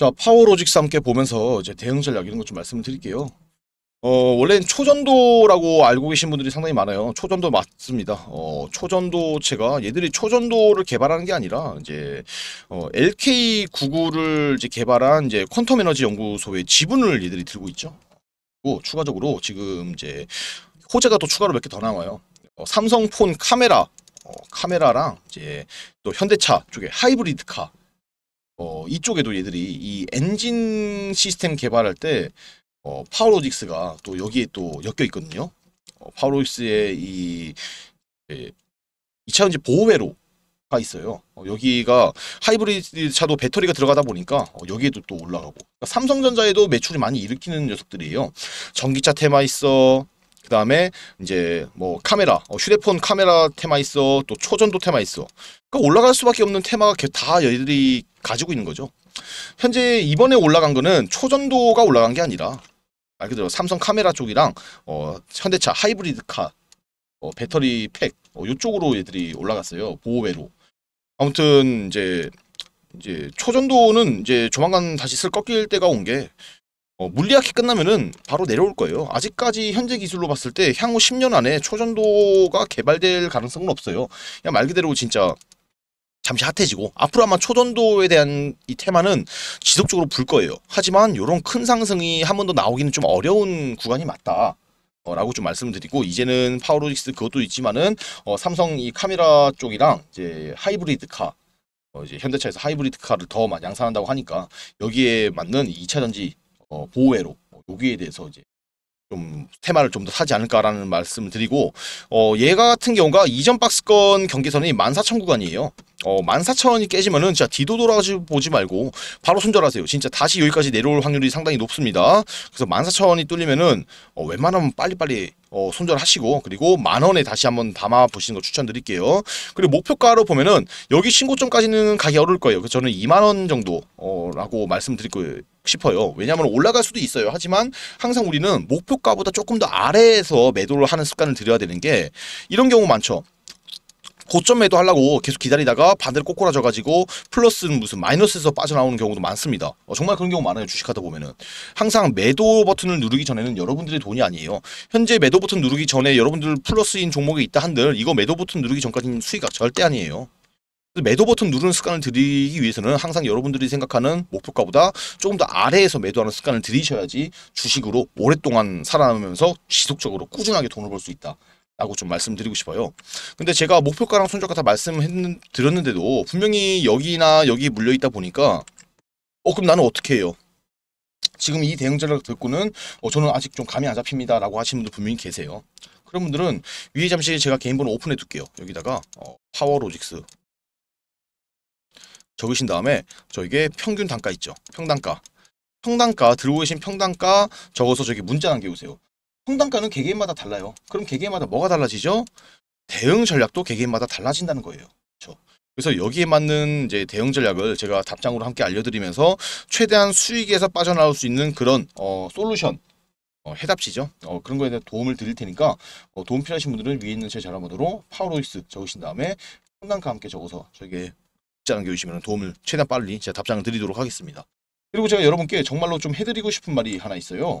자 파워로직스 함께 보면서 이제 대응 전략 이런 것 좀 말씀을 드릴게요. 어 원래는 초전도라고 알고 계신 분들이 상당히 많아요. 초전도 맞습니다. 어 초전도체가 얘들이 초전도를 개발하는 게 아니라 이제 어, LK99를 이제 개발한 이제 퀀텀 에너지 연구소의 지분을 얘들이 들고 있죠. 그리고 추가적으로 지금 이제 호재가 또 추가로 몇 개 더 나와요. 어, 삼성폰 카메라 어, 카메라랑 이제 또 현대차 쪽에 하이브리드카 어, 이쪽에도 얘들이 이 엔진 시스템 개발할 때 어, 파워로직스가 또 여기에 또 엮여 있거든요. 어, 파워로직스의 이 2차전지 예, 보호회로가 있어요. 어, 여기가 하이브리드 차도 배터리가 들어가다 보니까 어, 여기에도 또 올라가고 그러니까 삼성전자에도 매출이 많이 일으키는 녀석들이에요. 전기차 테마 있어, 그다음에 이제 뭐 카메라, 어, 휴대폰 카메라 테마 있어, 또 초전도 테마 있어. 그러니까 올라갈 수밖에 없는 테마가 다 얘들이 가지고 있는 거죠. 현재 이번에 올라간 거는 초전도가 올라간 게 아니라 말 그대로 삼성 카메라 쪽이랑 어, 현대차 하이브리드카 어, 배터리 팩 어, 이쪽으로 얘들이 올라갔어요 보호외로 아무튼 이제 이제 초전도는 이제 조만간 다시 슬 꺾일 때가 온게 어, 물리학기 끝나면은 바로 내려올 거예요. 아직까지 현재 기술로 봤을 때 향후 10년 안에 초전도가 개발될 가능성은 없어요. 그냥 말 그대로 진짜 잠시 핫해지고 앞으로 아마 초전도에 대한 이 테마는 지속적으로 불 거예요. 하지만 이런 큰 상승이 한 번 더 나오기는 좀 어려운 구간이 맞다. 어, 라고 좀 말씀드리고 이제는 파워로직스 그것도 있지만은 어, 삼성 이 카메라 쪽이랑 이제 하이브리드카 어, 이제 현대차에서 하이브리드카를 더 양산한다고 하니까 여기에 맞는 2차전지 어, 보호회로 여기에 뭐, 대해서 이제 좀 테마를 좀 더 사지 않을까라는 말씀을 드리고 어, 얘 같은 경우가 이전 박스권 경기선이 14,000 구간이에요. 어, 14,000원이 깨지면은 진짜 뒤도 돌아가지 보지 말고 바로 손절하세요. 진짜 다시 여기까지 내려올 확률이 상당히 높습니다. 그래서 14,000원이 뚫리면은 어, 웬만하면 빨리빨리 어, 손절하시고 그리고 만 원에 다시 한번 담아 보시는 거 추천드릴게요. 그리고 목표가로 보면은 여기 신고점까지는 가기 어려울 거예요. 그래서 저는 2만 원 정도라고 어, 말씀드리고 싶어요. 왜냐하면 올라갈 수도 있어요. 하지만 항상 우리는 목표가보다 조금 더 아래에서 매도를 하는 습관을 들여야 되는 게 이런 경우 많죠. 고점 매도하려고 계속 기다리다가 반대로 꼬꾸라져가지고 플러스는 무슨 마이너스에서 빠져나오는 경우도 많습니다. 어, 정말 그런 경우 많아요. 주식하다 보면은. 항상 매도 버튼을 누르기 전에는 여러분들의 돈이 아니에요. 현재 매도 버튼 누르기 전에 여러분들 플러스인 종목이 있다 한들 이거 매도 버튼 누르기 전까지는 수익이 절대 아니에요. 매도 버튼 누르는 습관을 들이기 위해서는 항상 여러분들이 생각하는 목표가보다 조금 더 아래에서 매도하는 습관을 들이셔야지 주식으로 오랫동안 살아남으면서 지속적으로 꾸준하게 돈을 벌 수 있다. 라고 좀 말씀드리고 싶어요. 근데 제가 목표가랑 손절가 다 말씀드렸는데도 분명히 여기나 여기 물려있다 보니까 어 그럼 나는 어떻게 해요? 지금 이 대응 전략 듣고는 어, 저는 아직 좀 감이 안 잡힙니다 라고 하시는 분도 분명히 계세요. 그런 분들은 위에 잠시 제가 개인번호 오픈해 둘게요. 여기다가 어, 파워로직스 적으신 다음에 저에게 평균 단가 있죠. 평단가. 평단가 들고 계신 평단가 적어서 저기 문자 남겨오세요. 성단가는 개개인마다 달라요. 그럼 개개인마다 뭐가 달라지죠? 대응 전략도 개개인마다 달라진다는 거예요. 그렇죠? 그래서 여기에 맞는 이제 대응 전략을 제가 답장으로 함께 알려드리면서 최대한 수익에서 빠져나올 수 있는 그런 어, 솔루션 어, 해답시죠. 어, 그런 거에 대한 도움을 드릴 테니까 어, 도움 필요하신 분들은 위에 있는 제 전화번호로 파워로이스 적으신 다음에 상담과 함께 적어서 저에게 문자 남겨주시면 도움을 최대한 빨리 제가 답장을 드리도록 하겠습니다. 그리고 제가 여러분께 정말로 좀 해드리고 싶은 말이 하나 있어요.